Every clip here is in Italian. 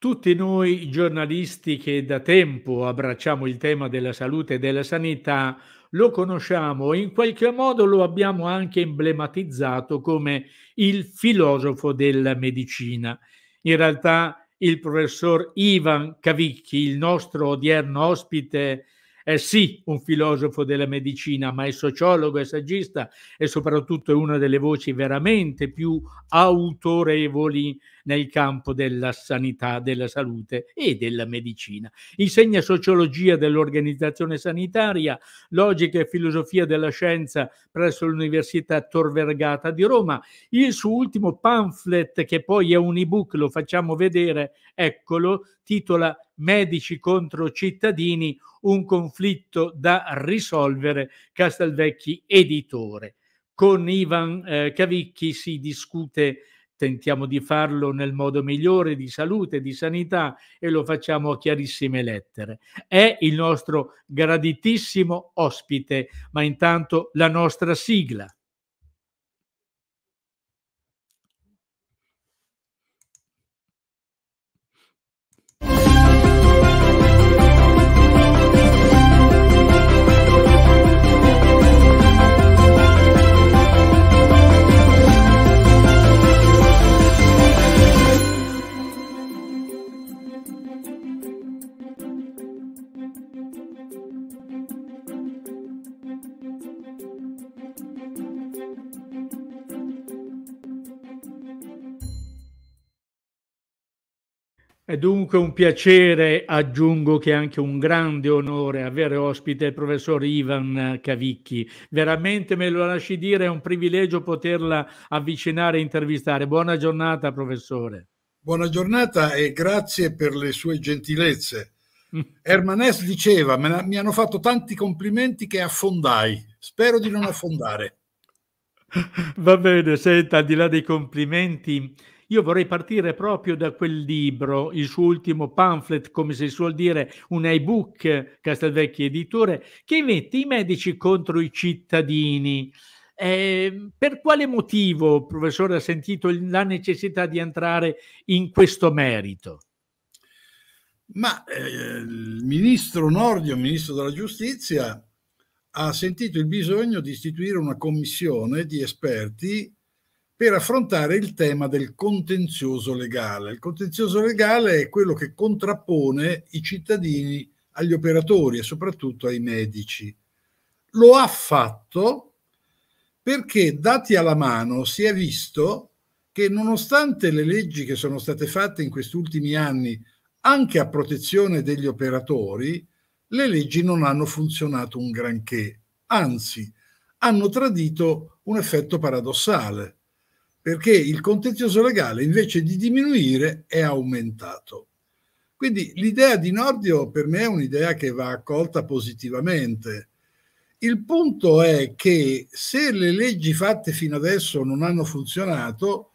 Tutti noi giornalisti che da tempo abbracciamo il tema della salute e della sanità lo conosciamo e in qualche modo lo abbiamo anche emblematizzato come il filosofo della medicina. In realtà il professor Ivan Cavicchi, il nostro odierno ospite, è sì un filosofo della medicina, ma è sociologo, e saggista e soprattutto è una delle voci veramente più autorevoli nel campo della sanità, della salute e della medicina. Insegna sociologia dell'organizzazione sanitaria, logica e filosofia della scienza presso l'Università Tor Vergata di Roma. Il suo ultimo pamphlet, che poi è un ebook, lo facciamo vedere, eccolo, titola Medici contro cittadini, un conflitto da risolvere, Castelvecchi editore. Con Ivan eh, Cavicchi si discute tentiamo di farlo nel modo migliore di salute, di sanità e lo facciamo a chiarissime lettere. È il nostro graditissimo ospite, ma intanto la nostra sigla. È dunque un piacere, aggiungo che anche un grande onore avere ospite il professor Ivan Cavicchi. Veramente me lo lasci dire, è un privilegio poterla avvicinare e intervistare. Buona giornata, professore. Buona giornata e grazie per le sue gentilezze. Mm. Hermanes diceva, mi hanno fatto tanti complimenti che affondai. Spero di non affondare. Va bene, senta, al di là dei complimenti io vorrei partire proprio da quel libro, il suo ultimo pamphlet, come si suol dire, un ebook, Castelvecchi editore, che mette i medici contro i cittadini. Eh, per quale motivo, professore, ha sentito la necessità di entrare in questo merito? Ma eh, il ministro Nordio, ministro della giustizia, ha sentito il bisogno di istituire una commissione di esperti per affrontare il tema del contenzioso legale. Il contenzioso legale è quello che contrappone i cittadini agli operatori e soprattutto ai medici. Lo ha fatto perché, dati alla mano, si è visto che nonostante le leggi che sono state fatte in questi ultimi anni anche a protezione degli operatori, le leggi non hanno funzionato un granché, anzi hanno tradito un effetto paradossale perché il contenzioso legale invece di diminuire è aumentato. Quindi l'idea di Nordio per me è un'idea che va accolta positivamente. Il punto è che se le leggi fatte fino adesso non hanno funzionato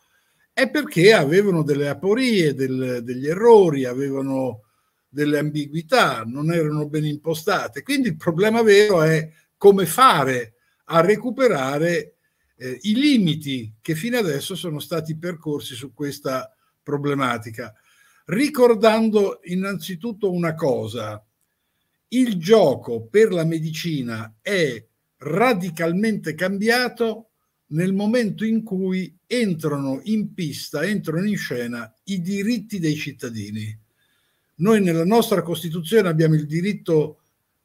è perché avevano delle aporie, del, degli errori, avevano delle ambiguità, non erano ben impostate. Quindi il problema vero è come fare a recuperare eh, i limiti che fino adesso sono stati percorsi su questa problematica, ricordando innanzitutto una cosa, il gioco per la medicina è radicalmente cambiato nel momento in cui entrano in pista, entrano in scena i diritti dei cittadini. Noi nella nostra Costituzione abbiamo il diritto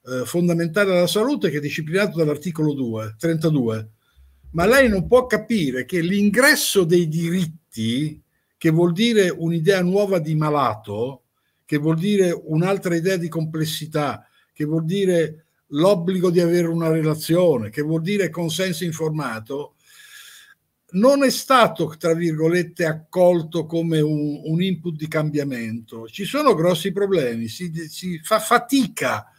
eh, fondamentale alla salute che è disciplinato dall'articolo 2, 32 ma lei non può capire che l'ingresso dei diritti, che vuol dire un'idea nuova di malato, che vuol dire un'altra idea di complessità, che vuol dire l'obbligo di avere una relazione, che vuol dire consenso informato, non è stato, tra virgolette, accolto come un, un input di cambiamento. Ci sono grossi problemi, si, si fa fatica a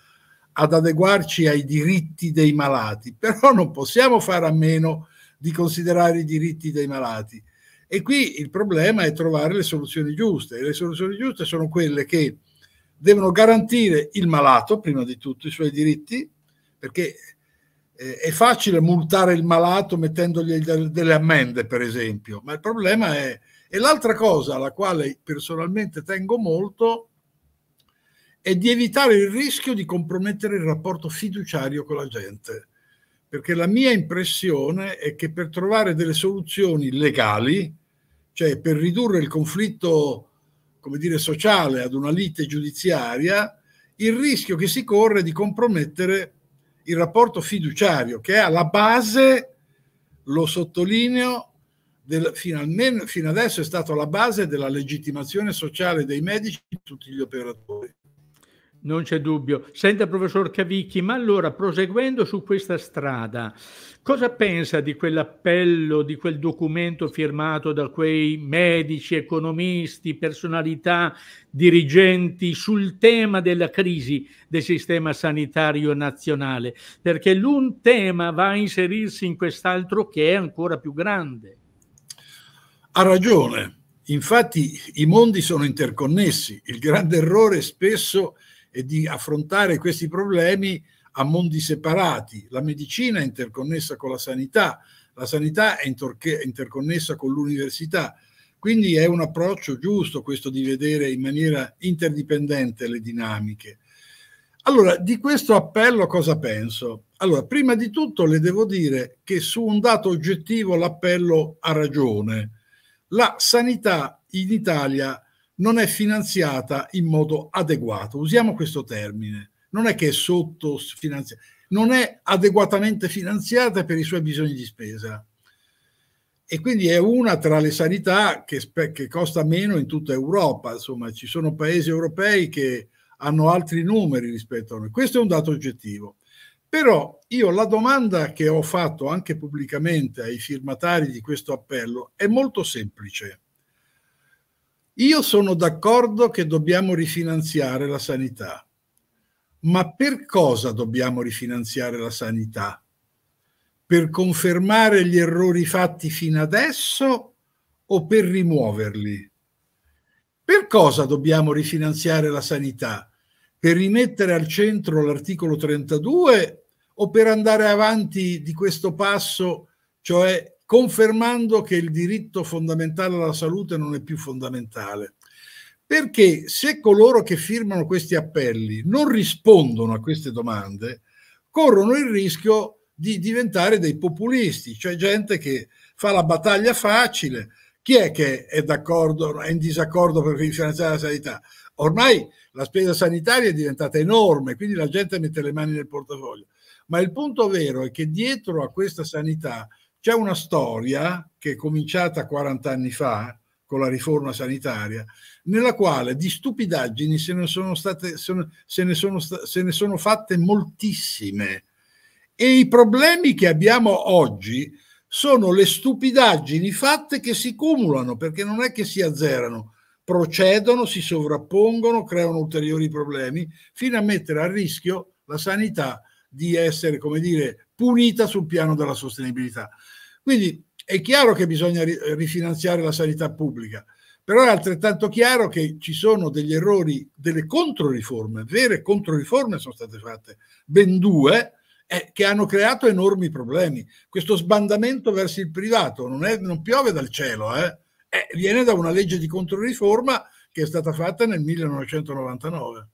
ad adeguarci ai diritti dei malati, però non possiamo fare a meno di considerare i diritti dei malati. E qui il problema è trovare le soluzioni giuste e le soluzioni giuste sono quelle che devono garantire il malato, prima di tutto, i suoi diritti, perché eh, è facile multare il malato mettendogli delle ammende, per esempio, ma il problema è... E l'altra cosa alla quale personalmente tengo molto e di evitare il rischio di compromettere il rapporto fiduciario con la gente. Perché la mia impressione è che per trovare delle soluzioni legali, cioè per ridurre il conflitto come dire, sociale ad una lite giudiziaria, il rischio che si corre è di compromettere il rapporto fiduciario che è alla base, lo sottolineo, del, fino, almeno, fino adesso è stato la base della legittimazione sociale dei medici e di tutti gli operatori. Non c'è dubbio. Senta, professor Cavicchi, ma allora proseguendo su questa strada, cosa pensa di quell'appello, di quel documento firmato da quei medici, economisti, personalità, dirigenti sul tema della crisi del sistema sanitario nazionale? Perché l'un tema va a inserirsi in quest'altro che è ancora più grande. Ha ragione. Infatti i mondi sono interconnessi. Il grande errore spesso è e di affrontare questi problemi a mondi separati. La medicina è interconnessa con la sanità, la sanità è interconnessa con l'università. Quindi è un approccio giusto questo di vedere in maniera interdipendente le dinamiche. Allora, di questo appello cosa penso? Allora, prima di tutto le devo dire che su un dato oggettivo l'appello ha ragione. La sanità in Italia è non è finanziata in modo adeguato. Usiamo questo termine. Non è che è sottofinanziata, non è adeguatamente finanziata per i suoi bisogni di spesa. E quindi è una tra le sanità che, che costa meno in tutta Europa. Insomma, ci sono paesi europei che hanno altri numeri rispetto a noi. Questo è un dato oggettivo. Però io la domanda che ho fatto anche pubblicamente ai firmatari di questo appello è molto semplice io sono d'accordo che dobbiamo rifinanziare la sanità, ma per cosa dobbiamo rifinanziare la sanità? Per confermare gli errori fatti fino adesso o per rimuoverli? Per cosa dobbiamo rifinanziare la sanità? Per rimettere al centro l'articolo 32 o per andare avanti di questo passo, cioè confermando che il diritto fondamentale alla salute non è più fondamentale. Perché se coloro che firmano questi appelli non rispondono a queste domande, corrono il rischio di diventare dei populisti, cioè gente che fa la battaglia facile. Chi è che è d'accordo, è in disaccordo per finanziare la sanità? Ormai la spesa sanitaria è diventata enorme, quindi la gente mette le mani nel portafoglio. Ma il punto vero è che dietro a questa sanità c'è una storia che è cominciata 40 anni fa con la riforma sanitaria, nella quale di stupidaggini se ne sono, state, se ne sono, se ne sono fatte moltissime. E i problemi che abbiamo oggi sono le stupidaggini fatte che si cumulano, perché non è che si azzerano, procedono, si sovrappongono, creano ulteriori problemi, fino a mettere a rischio la sanità di essere, come dire, punita sul piano della sostenibilità. Quindi è chiaro che bisogna rifinanziare la sanità pubblica, però è altrettanto chiaro che ci sono degli errori, delle controriforme, vere controriforme sono state fatte, ben due, eh, che hanno creato enormi problemi. Questo sbandamento verso il privato non, è, non piove dal cielo, eh? Eh, viene da una legge di controriforma che è stata fatta nel 1999.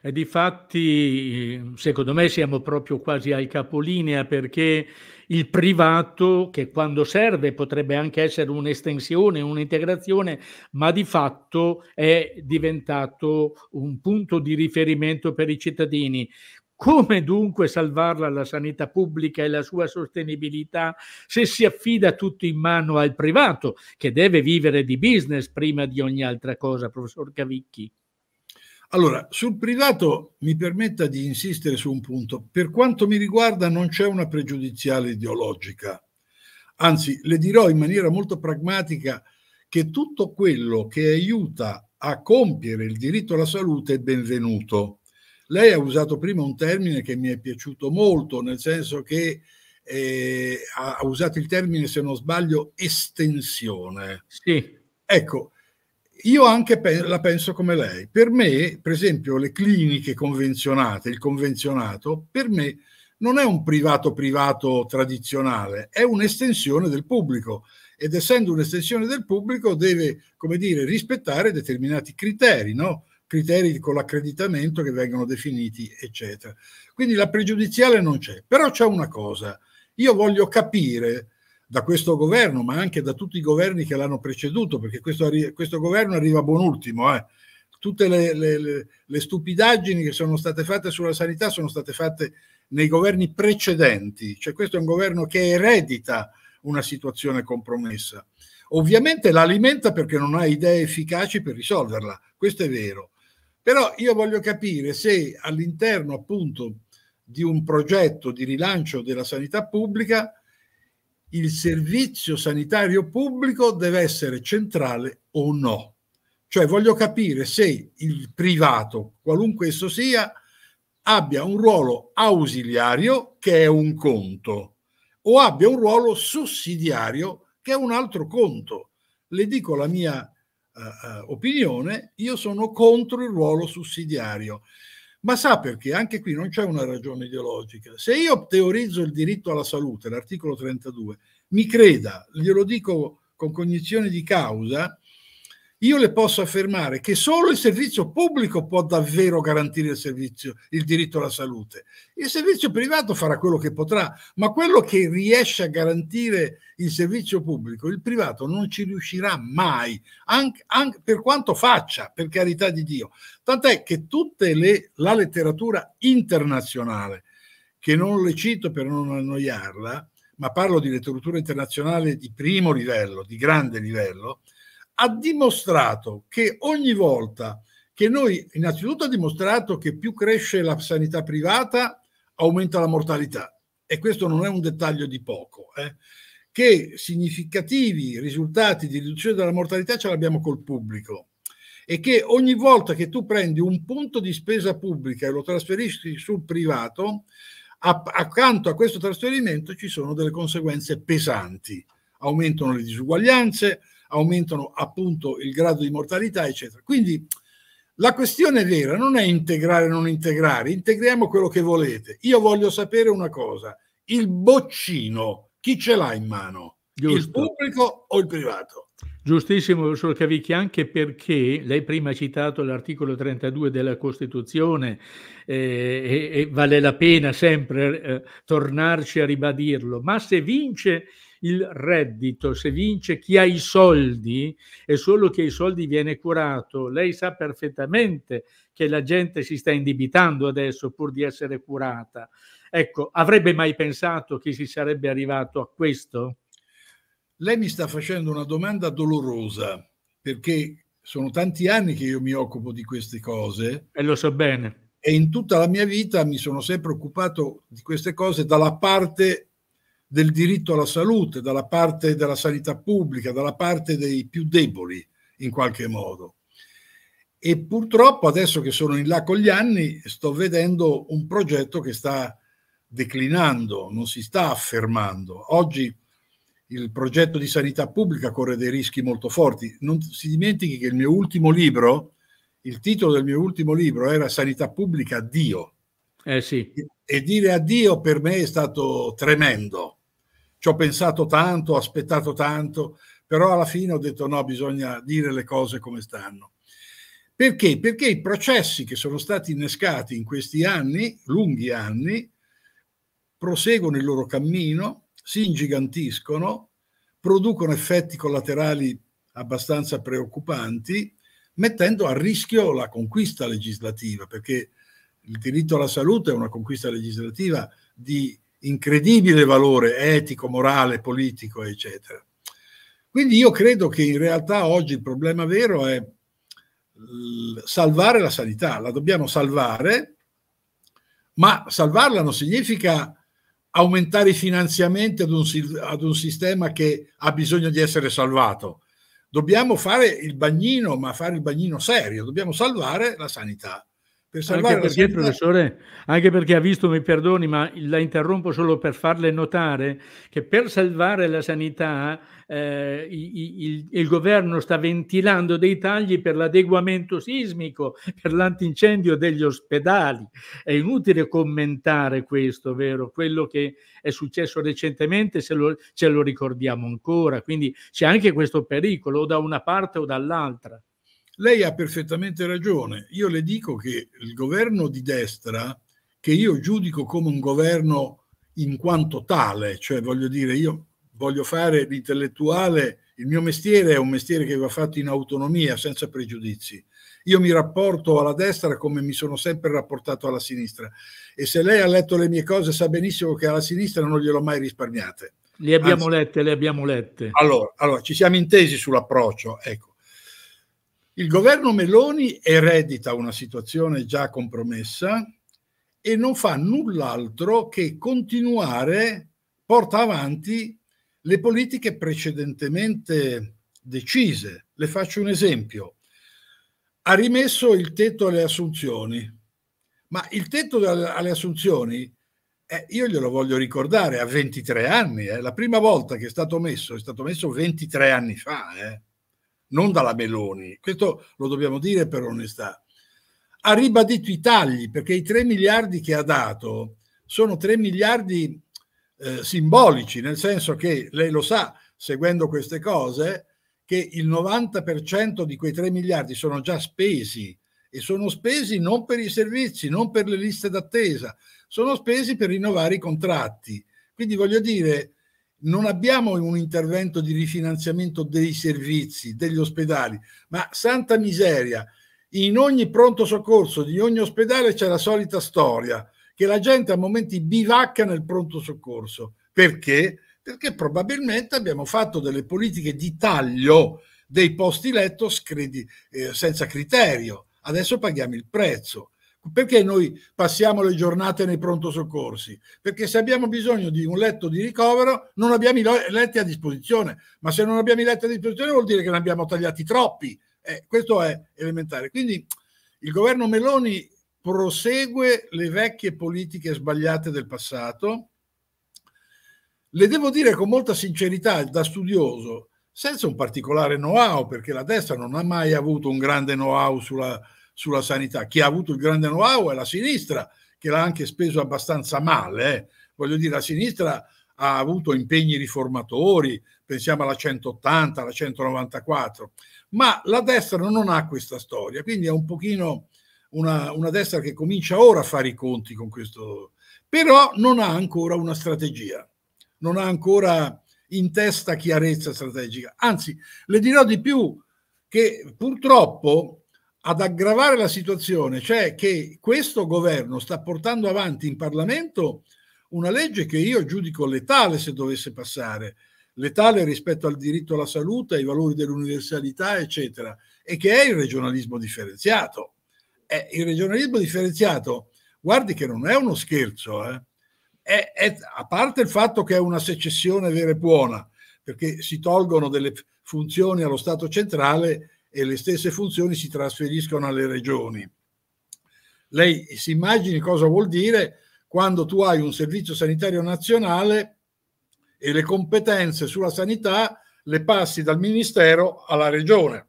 E difatti, eh, secondo me, siamo proprio quasi al capolinea perché il privato, che quando serve potrebbe anche essere un'estensione, un'integrazione, ma di fatto è diventato un punto di riferimento per i cittadini. Come dunque salvarla la sanità pubblica e la sua sostenibilità se si affida tutto in mano al privato, che deve vivere di business prima di ogni altra cosa, professor Cavicchi? Allora, sul privato mi permetta di insistere su un punto. Per quanto mi riguarda non c'è una pregiudiziale ideologica. Anzi, le dirò in maniera molto pragmatica che tutto quello che aiuta a compiere il diritto alla salute è benvenuto. Lei ha usato prima un termine che mi è piaciuto molto, nel senso che eh, ha usato il termine, se non sbaglio, estensione. Sì. Ecco, io anche pe la penso come lei. Per me, per esempio, le cliniche convenzionate, il convenzionato, per me non è un privato privato tradizionale, è un'estensione del pubblico ed essendo un'estensione del pubblico deve, come dire, rispettare determinati criteri, no? criteri con l'accreditamento che vengono definiti, eccetera. Quindi la pregiudiziale non c'è. Però c'è una cosa, io voglio capire da questo governo, ma anche da tutti i governi che l'hanno preceduto, perché questo, questo, governo arriva a buon ultimo. Eh. Tutte le, le, le, stupidaggini che sono state fatte sulla sanità sono state fatte nei governi precedenti, cioè questo è un governo che eredita una situazione compromessa. Ovviamente l'alimenta perché non ha idee efficaci per risolverla, questo è vero. Però io voglio capire se all'interno appunto di un progetto di rilancio della sanità pubblica il servizio sanitario pubblico deve essere centrale o no. Cioè voglio capire se il privato, qualunque esso sia, abbia un ruolo ausiliario che è un conto o abbia un ruolo sussidiario che è un altro conto. Le dico la mia eh, eh opinione, io sono contro il ruolo sussidiario ma sa perché? Anche qui non c'è una ragione ideologica. Se io teorizzo il diritto alla salute, l'articolo 32, mi creda, glielo dico con cognizione di causa, io le posso affermare che solo il servizio pubblico può davvero garantire il, servizio, il diritto alla salute. Il servizio privato farà quello che potrà, ma quello che riesce a garantire il servizio pubblico, il privato non ci riuscirà mai, anche, anche per quanto faccia, per carità di Dio. Tant'è che tutta la letteratura internazionale, che non le cito per non annoiarla, ma parlo di letteratura internazionale di primo livello, di grande livello, ha dimostrato che ogni volta che noi, innanzitutto ha dimostrato che più cresce la sanità privata, aumenta la mortalità. E questo non è un dettaglio di poco. Eh? Che significativi risultati di riduzione della mortalità ce l'abbiamo col pubblico e che ogni volta che tu prendi un punto di spesa pubblica e lo trasferisci sul privato, accanto a questo trasferimento ci sono delle conseguenze pesanti. Aumentano le disuguaglianze, aumentano appunto il grado di mortalità, eccetera. Quindi la questione vera non è integrare o non integrare, integriamo quello che volete. Io voglio sapere una cosa, il boccino, chi ce l'ha in mano? Giusto. Il pubblico o il privato? Giustissimo, professor Cavicchi, anche perché lei prima ha citato l'articolo 32 della Costituzione eh, e, e, vale la pena sempre eh, tornarci a ribadirlo, ma se vince il reddito, se vince chi ha i soldi e solo chi ha i soldi viene curato. Lei sa perfettamente che la gente si sta indebitando adesso pur di essere curata. Ecco, avrebbe mai pensato che si sarebbe arrivato a questo? Lei mi sta facendo una domanda dolorosa perché sono tanti anni che io mi occupo di queste cose. E eh, lo so bene. E in tutta la mia vita mi sono sempre occupato di queste cose dalla parte del diritto alla salute, dalla parte della sanità pubblica, dalla parte dei più deboli in qualche modo. E purtroppo adesso che sono in là con gli anni sto vedendo un progetto che sta declinando, non si sta affermando. Oggi il progetto di sanità pubblica corre dei rischi molto forti. Non si dimentichi che il mio ultimo libro, il titolo del mio ultimo libro era Sanità pubblica addio. Eh sì. E dire addio per me è stato tremendo ci ho pensato tanto, ho aspettato tanto, però alla fine ho detto no, bisogna dire le cose come stanno. Perché? Perché i processi che sono stati innescati in questi anni, lunghi anni, proseguono il loro cammino, si ingigantiscono, producono effetti collaterali abbastanza preoccupanti, mettendo a rischio la conquista legislativa, perché il diritto alla salute è una conquista legislativa di incredibile valore etico, morale, politico, eccetera. Quindi io credo che in realtà oggi il problema vero è salvare la sanità, la dobbiamo salvare, ma salvarla non significa aumentare i finanziamenti ad un, ad un sistema che ha bisogno di essere salvato. Dobbiamo fare il bagnino, ma fare il bagnino serio, dobbiamo salvare la sanità. Per anche perché, sanità... professore, anche perché ha visto, mi perdoni, ma la interrompo solo per farle notare che per salvare la sanità eh, il, il, il, governo sta ventilando dei tagli per l'adeguamento sismico, per l'antincendio degli ospedali. È inutile commentare questo, vero? Quello che è successo recentemente se lo, ce lo ricordiamo ancora. Quindi c'è anche questo pericolo, o da una parte o dall'altra. Lei ha perfettamente ragione. Io le dico che il governo di destra, che io giudico come un governo in quanto tale, cioè voglio dire, io voglio fare l'intellettuale, il mio mestiere è un mestiere che va fatto in autonomia, senza pregiudizi. Io mi rapporto alla destra come mi sono sempre rapportato alla sinistra. E se lei ha letto le mie cose sa benissimo che alla sinistra non gliel'ho mai risparmiate. Le abbiamo Anzi, lette, le abbiamo lette. Allora, allora, ci siamo intesi sull'approccio. Ecco, il governo Meloni eredita una situazione già compromessa e non fa null'altro che continuare, porta avanti le politiche precedentemente decise. Le faccio un esempio. Ha rimesso il tetto alle assunzioni, ma il tetto alle assunzioni, eh, io glielo voglio ricordare, a 23 anni, eh, la prima volta che è stato messo è stato messo 23 anni fa. Eh non dalla Meloni. Questo lo dobbiamo dire per onestà. Ha ribadito i tagli perché i 3 miliardi che ha dato sono 3 miliardi eh, simbolici, nel senso che lei lo sa, seguendo queste cose, che il 90% di quei 3 miliardi sono già spesi e sono spesi non per i servizi, non per le liste d'attesa, sono spesi per rinnovare i contratti. Quindi voglio dire, non abbiamo un intervento di rifinanziamento dei servizi, degli ospedali, ma santa miseria, in ogni pronto soccorso di ogni ospedale c'è la solita storia, che la gente a momenti bivacca nel pronto soccorso. Perché? Perché probabilmente abbiamo fatto delle politiche di taglio dei posti letto eh, senza criterio. Adesso paghiamo il prezzo. Perché noi passiamo le giornate nei pronto soccorsi? Perché se abbiamo bisogno di un letto di ricovero non abbiamo i letti a disposizione, ma se non abbiamo i letti a disposizione vuol dire che ne abbiamo tagliati troppi. Eh, questo è elementare. Quindi il governo Meloni prosegue le vecchie politiche sbagliate del passato. Le devo dire con molta sincerità, da studioso, senza un particolare know-how, perché la destra non ha mai avuto un grande know-how sulla sulla sanità. Chi ha avuto il grande know-how è la sinistra, che l'ha anche speso abbastanza male. Eh. Voglio dire, la sinistra ha avuto impegni riformatori, pensiamo alla 180, alla 194, ma la destra non ha questa storia, quindi è un pochino una, una destra che comincia ora a fare i conti con questo, però non ha ancora una strategia, non ha ancora in testa chiarezza strategica. Anzi, le dirò di più che purtroppo ad aggravare la situazione, cioè che questo governo sta portando avanti in Parlamento una legge che io giudico letale se dovesse passare, letale rispetto al diritto alla salute, ai valori dell'universalità, eccetera, e che è il regionalismo differenziato. Eh, il regionalismo differenziato, guardi che non è uno scherzo, eh. è, è, a parte il fatto che è una secessione vera e buona, perché si tolgono delle funzioni allo Stato centrale e le stesse funzioni si trasferiscono alle regioni. Lei si immagini cosa vuol dire quando tu hai un servizio sanitario nazionale e le competenze sulla sanità le passi dal Ministero alla Regione.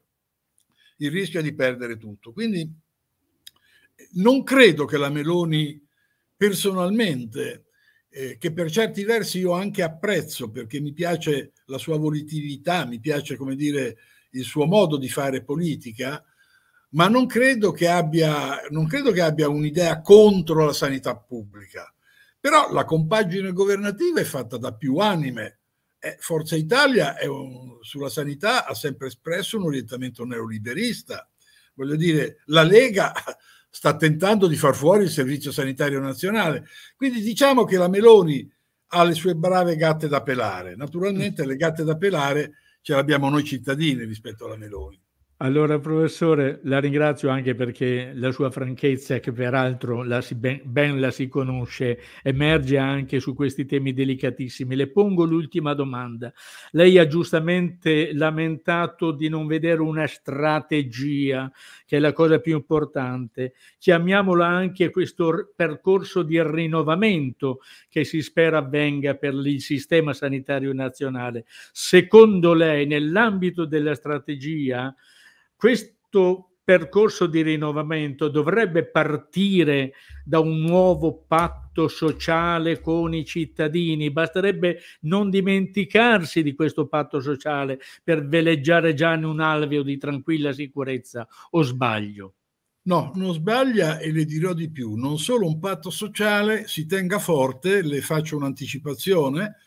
Il rischio è di perdere tutto. Quindi non credo che la Meloni personalmente, eh, che per certi versi io anche apprezzo perché mi piace la sua volitività, mi piace come dire il suo modo di fare politica, ma non credo che abbia, credo che abbia un'idea contro la sanità pubblica. Però la compagine governativa è fatta da più anime. Eh, Forza Italia un, sulla sanità ha sempre espresso un orientamento neoliberista. Voglio dire, la Lega sta tentando di far fuori il Servizio Sanitario Nazionale. Quindi diciamo che la Meloni ha le sue brave gatte da pelare. Naturalmente le gatte da pelare ce l'abbiamo noi cittadini rispetto alla Meloni. Allora, professore, la ringrazio anche perché la sua franchezza, che peraltro la si, ben, ben, la si conosce, emerge anche su questi temi delicatissimi. Le pongo l'ultima domanda. Lei ha giustamente lamentato di non vedere una strategia, che è la cosa più importante. Chiamiamola anche questo percorso di rinnovamento che si spera avvenga per il sistema sanitario nazionale. Secondo lei, nell'ambito della strategia, questo percorso di rinnovamento dovrebbe partire da un nuovo patto sociale con i cittadini, basterebbe non dimenticarsi di questo patto sociale per veleggiare già in un alveo di tranquilla sicurezza, o sbaglio? No, non sbaglia e le dirò di più. Non solo un patto sociale si tenga forte, le faccio un'anticipazione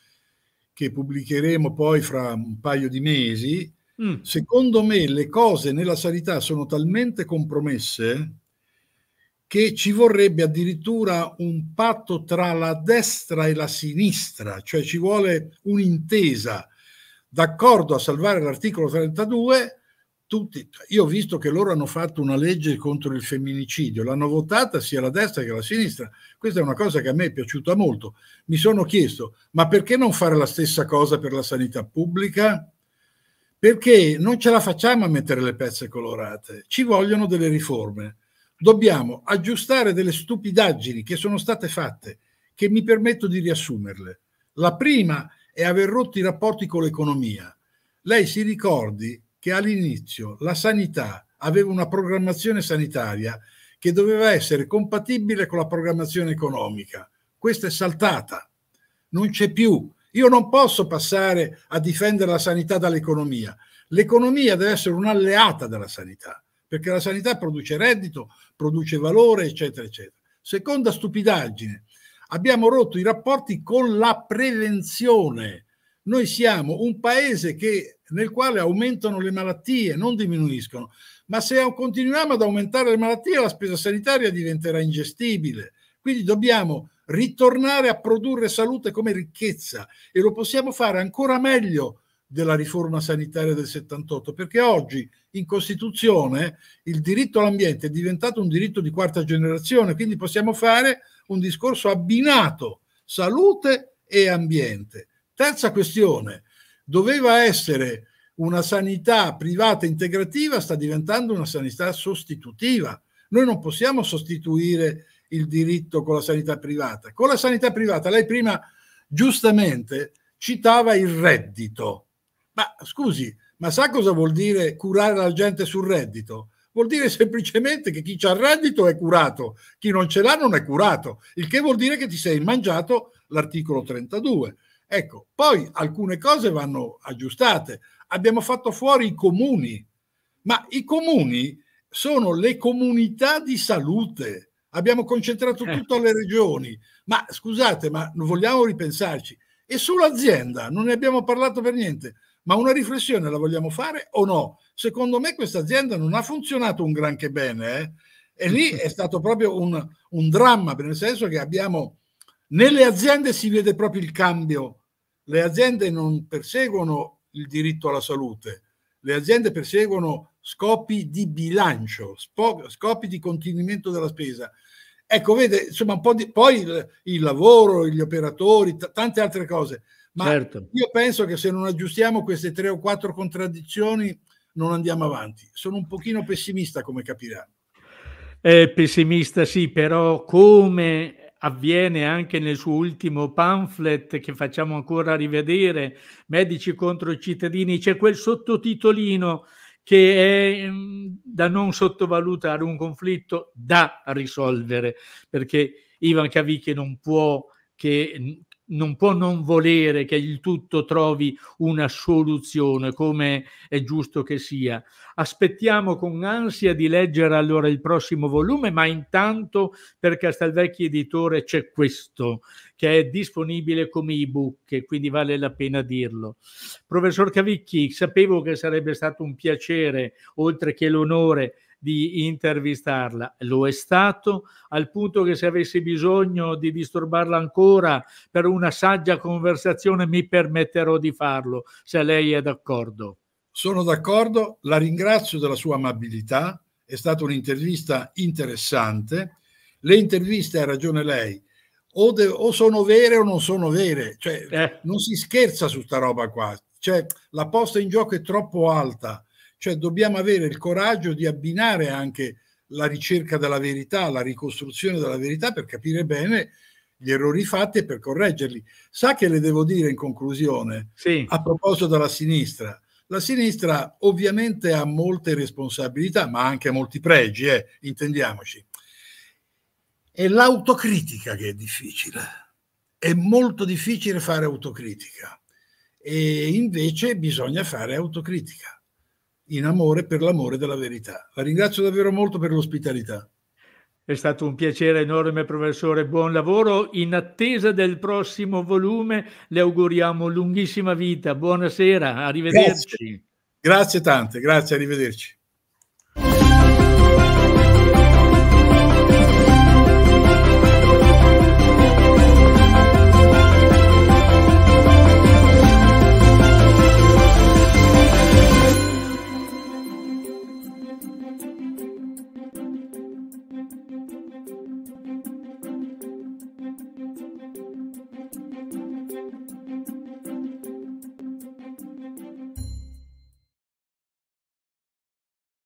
che pubblicheremo poi fra un paio di mesi, Mm. Secondo me le cose nella sanità sono talmente compromesse che ci vorrebbe addirittura un patto tra la destra e la sinistra, cioè ci vuole un'intesa d'accordo a salvare l'articolo 32. Tutti, io ho visto che loro hanno fatto una legge contro il femminicidio, l'hanno votata sia la destra che la sinistra. Questa è una cosa che a me è piaciuta molto. Mi sono chiesto, ma perché non fare la stessa cosa per la sanità pubblica? perché non ce la facciamo a mettere le pezze colorate, ci vogliono delle riforme. Dobbiamo aggiustare delle stupidaggini che sono state fatte, che mi permetto di riassumerle. La prima è aver rotto i rapporti con l'economia. Lei si ricordi che all'inizio la sanità aveva una programmazione sanitaria che doveva essere compatibile con la programmazione economica. Questa è saltata, non c'è più io non posso passare a difendere la sanità dall'economia. L'economia deve essere un'alleata della sanità, perché la sanità produce reddito, produce valore, eccetera, eccetera. Seconda stupidaggine, abbiamo rotto i rapporti con la prevenzione. Noi siamo un paese che, nel quale aumentano le malattie, non diminuiscono, ma se continuiamo ad aumentare le malattie la spesa sanitaria diventerà ingestibile. Quindi dobbiamo ritornare a produrre salute come ricchezza e lo possiamo fare ancora meglio della riforma sanitaria del 78, perché oggi in Costituzione il diritto all'ambiente è diventato un diritto di quarta generazione, quindi possiamo fare un discorso abbinato salute e ambiente. Terza questione, doveva essere una sanità privata integrativa, sta diventando una sanità sostitutiva. Noi non possiamo sostituire il diritto con la sanità privata. Con la sanità privata, lei prima giustamente citava il reddito. Ma scusi, ma sa cosa vuol dire curare la gente sul reddito? Vuol dire semplicemente che chi ha il reddito è curato, chi non ce l'ha non è curato, il che vuol dire che ti sei mangiato l'articolo 32. Ecco, poi alcune cose vanno aggiustate. Abbiamo fatto fuori i comuni, ma i comuni sono le comunità di salute abbiamo concentrato eh. tutto alle regioni, ma scusate, ma non vogliamo ripensarci. E sull'azienda non ne abbiamo parlato per niente, ma una riflessione la vogliamo fare o no? Secondo me questa azienda non ha funzionato un granché bene, eh? e lì è stato proprio un, un dramma, nel senso che abbiamo, nelle aziende si vede proprio il cambio, le aziende non perseguono il diritto alla salute, le aziende perseguono scopi di bilancio, scopi di contenimento della spesa. Ecco, vede, insomma, un po' di, poi il, il lavoro, gli operatori, t- tante altre cose. Ma certo. io penso che se non aggiustiamo queste tre o quattro contraddizioni non andiamo avanti. Sono un pochino pessimista, come capirà. È pessimista sì, però come avviene anche nel suo ultimo pamphlet che facciamo ancora rivedere, Medici contro i cittadini, c'è quel sottotitolino che è mm, da non sottovalutare un conflitto da risolvere, perché Ivan Cavicchi non può che mm, non può non volere che il tutto trovi una soluzione, come è giusto che sia. Aspettiamo con ansia di leggere allora il prossimo volume, ma intanto per Castelvecchi Editore c'è questo, che è disponibile come ebook, quindi vale la pena dirlo. Professor Cavicchi, sapevo che sarebbe stato un piacere, oltre che l'onore, di intervistarla. Lo è stato al punto che se avessi bisogno di disturbarla ancora per una saggia conversazione mi permetterò di farlo, se lei è d'accordo. Sono d'accordo, la ringrazio della sua amabilità, è stata un'intervista interessante. Le interviste, ha ragione lei, o, de- o, sono vere o non sono vere, cioè eh. non si scherza su sta roba qua, cioè la posta in gioco è troppo alta cioè dobbiamo avere il coraggio di abbinare anche la ricerca della verità, la ricostruzione della verità per capire bene gli errori fatti e per correggerli. Sa che le devo dire in conclusione, sì. a proposito della sinistra, la sinistra ovviamente ha molte responsabilità, ma anche molti pregi, eh, intendiamoci. È l'autocritica che è difficile. È molto difficile fare autocritica e invece bisogna fare autocritica in amore per l'amore della verità. La ringrazio davvero molto per l'ospitalità. È stato un piacere enorme, professore. Buon lavoro. In attesa del prossimo volume, le auguriamo lunghissima vita. Buonasera, arrivederci. Grazie, grazie tante, grazie, arrivederci.